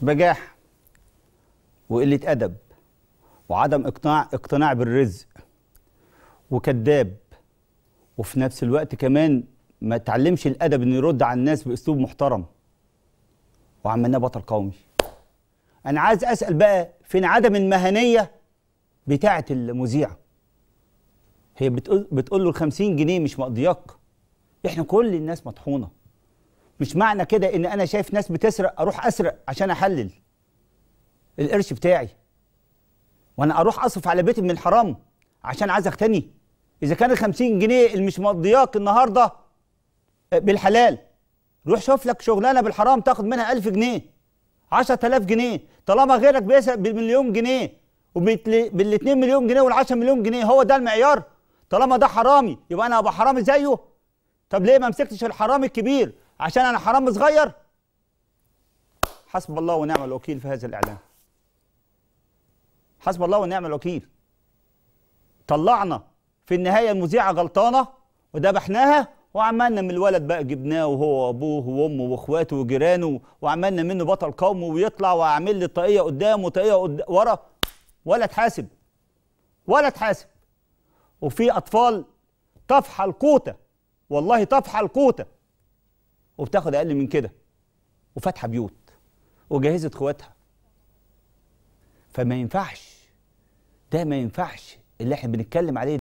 بجاح وقلة أدب وعدم اقتناع اقتناع بالرزق وكذاب وفي نفس الوقت كمان ما تعلمش الأدب إنه يرد على الناس بأسلوب محترم وعملناه بطل قومي أنا عايز أسأل بقى فين عدم المهنية بتاعة المذيع هي بتقول, بتقول له ال 50 جنيه مش مقضياك احنا كل الناس مطحونه مش معنى كده ان انا شايف ناس بتسرق اروح اسرق عشان احلل القرش بتاعي وانا اروح اصرف على بيتي من الحرام عشان عايز اغتني اذا كان ال 50 جنيه اللي مش مضياك النهارده آه، بالحلال روح شوف لك شغلانه بالحرام تاخد منها 1000 جنيه 10000 جنيه طالما غيرك بيسرق بمليون جنيه وبال 2 مليون جنيه وال 10 مليون جنيه هو ده المعيار طالما ده حرامي يبقى انا ابقى حرامي زيه طب ليه ما مسكتش الحرامي الكبير عشان انا حرام صغير حسب الله ونعم الوكيل في هذا الاعلان حسب الله ونعم الوكيل طلعنا في النهايه المذيعه غلطانه وذبحناها وعملنا من الولد بقى جبناه وهو وابوه وامه واخواته وجيرانه وعملنا منه بطل قوم ويطلع واعمل لي طاقيه قدام وطاقيه قد... ورا ولا اتحاسب ولا اتحاسب وفي اطفال طفحه القوته والله طفحه القوته وبتاخد اقل من كده وفاتحه بيوت وجهزت اخواتها فما ينفعش ده ما ينفعش اللي احنا بنتكلم عليه